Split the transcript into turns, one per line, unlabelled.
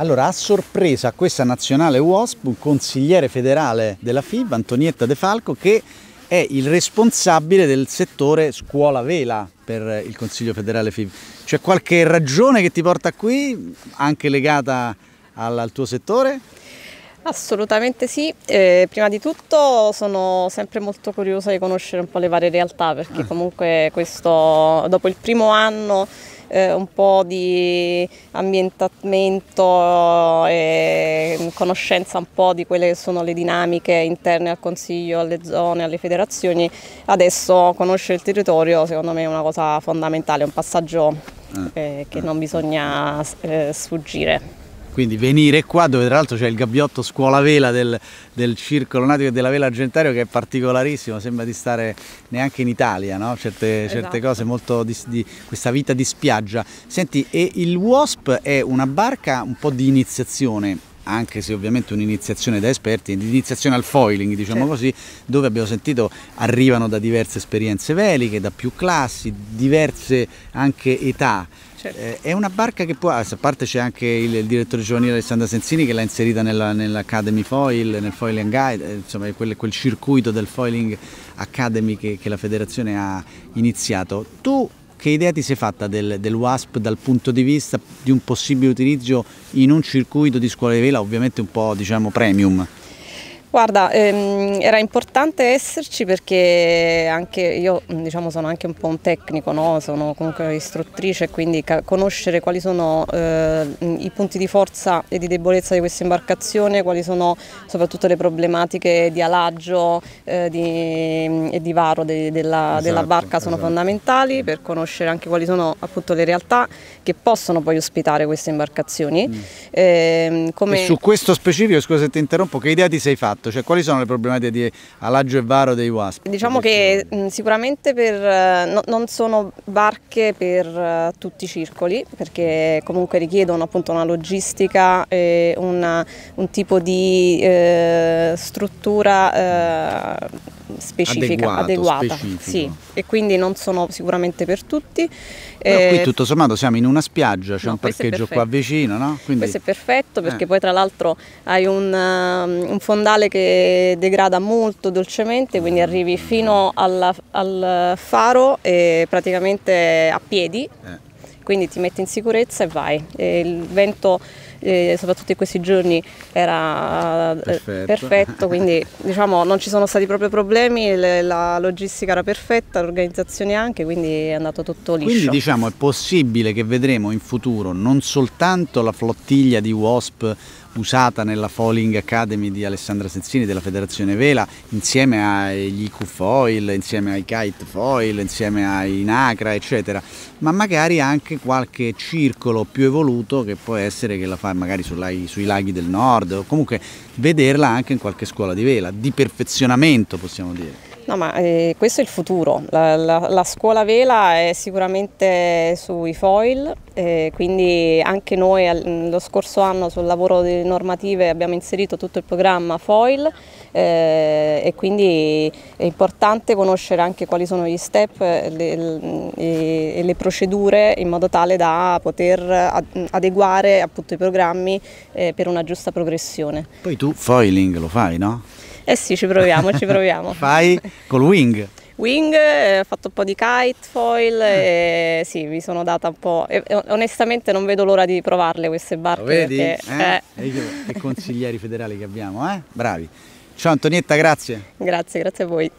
Allora, a sorpresa questa nazionale WASP, un consigliere federale della FIB, Antonietta De Falco, che è il responsabile del settore scuola vela per il Consiglio federale FIB. C'è qualche ragione che ti porta qui, anche legata al, al tuo settore?
Assolutamente sì, eh, prima di tutto sono sempre molto curiosa di conoscere un po' le varie realtà perché ah. comunque questo dopo il primo anno eh, un po' di ambientamento e conoscenza un po' di quelle che sono le dinamiche interne al Consiglio, alle zone, alle federazioni, adesso conoscere il territorio secondo me è una cosa fondamentale, è un passaggio ah. eh, che non bisogna eh, sfuggire.
Quindi venire qua dove tra l'altro c'è il gabbiotto scuola vela del, del Circolo Nautico e della Vela Argentario che è particolarissimo, sembra di stare neanche in Italia, no? certe, esatto. certe, cose, molto di, di, questa vita di spiaggia. Senti, e il WASP è una barca un po' di iniziazione anche se ovviamente un'iniziazione da esperti, un'iniziazione al foiling diciamo certo. così, dove abbiamo sentito arrivano da diverse esperienze veliche, da più classi, diverse anche età. Certo. Eh, è una barca che può, a parte c'è anche il, il direttore giovanile Alessandra Sensini che l'ha inserita nella, nell'Academy Foil, nel Foiling Guide, eh, insomma quel, quel circuito del Foiling Academy che, che la federazione ha iniziato. Tu che idea ti sei fatta del, del WASP dal punto di vista di un possibile utilizzo in un circuito di scuola di vela ovviamente un po' diciamo premium?
Guarda, ehm, era importante esserci perché anche io mm, diciamo, sono anche un po' un tecnico, no? sono comunque istruttrice, quindi conoscere quali sono eh, mm, i punti di forza e di debolezza di questa imbarcazione, quali sono soprattutto le problematiche di alaggio eh, di, mm, e di varo de, della, esatto, della, barca sono esatto. fondamentali per conoscere anche quali sono appunto le realtà che possono poi ospitare queste imbarcazioni. Mm. Eh, come... su
questo specifico, scusa se ti interrompo, che idea ti sei fatta? impatto? Cioè, quali sono le problematiche di alaggio e varo dei WASP?
Diciamo che sicuramente per, eh, no, non sono barche per eh, tutti i circoli perché comunque richiedono appunto una logistica e una, un tipo di eh, struttura eh, specifica, Adeguato, adeguata. Sì. E quindi non sono sicuramente per tutti. Però eh, qui tutto
sommato siamo in una spiaggia, c'è no, un parcheggio qua vicino, no? Quindi... Questo è
perfetto perché eh. poi tra l'altro hai un, um, un, fondale che degrada molto dolcemente, quindi arrivi fino alla, al faro e praticamente a piedi. Eh. Quindi ti metti in sicurezza e vai. E il vento eh, soprattutto in questi giorni era eh, perfetto, perfetto quindi diciamo non ci sono stati proprio problemi, le, la logistica era perfetta, l'organizzazione anche, quindi è andato tutto liscio. Quindi diciamo è
possibile che vedremo in futuro non soltanto la flottiglia di WASP usata nella Falling Academy di Alessandra Sezzini della Federazione Vela insieme agli IQ Foil, insieme ai Kite Foil, insieme ai Nacra eccetera ma magari anche qualche circolo più evoluto che può essere che la fa magari sui laghi del nord o comunque vederla anche in qualche scuola di vela di perfezionamento possiamo dire
No, ma eh, questo è il futuro. La, la, la, scuola vela è sicuramente sui foil, eh, quindi anche noi al, mm, lo scorso anno sul lavoro delle normative abbiamo inserito tutto il programma foil eh, e quindi è importante conoscere anche quali sono gli step eh, mm, e le, le, procedure in modo tale da poter mm, adeguare appunto, i programmi eh, per una giusta progressione.
Poi tu foiling lo fai, no?
Eh sì, ci proviamo, ci proviamo.
Fai col wing?
Wing, eh, ho fatto un po' di kite, foil, e sì, mi sono data un po'. E, onestamente non vedo l'ora di provarle queste barche. Lo vedi? Perché, eh? Eh. E
che consiglieri federali che abbiamo, eh? Bravi. Ciao Antonietta, grazie.
Grazie, grazie a voi.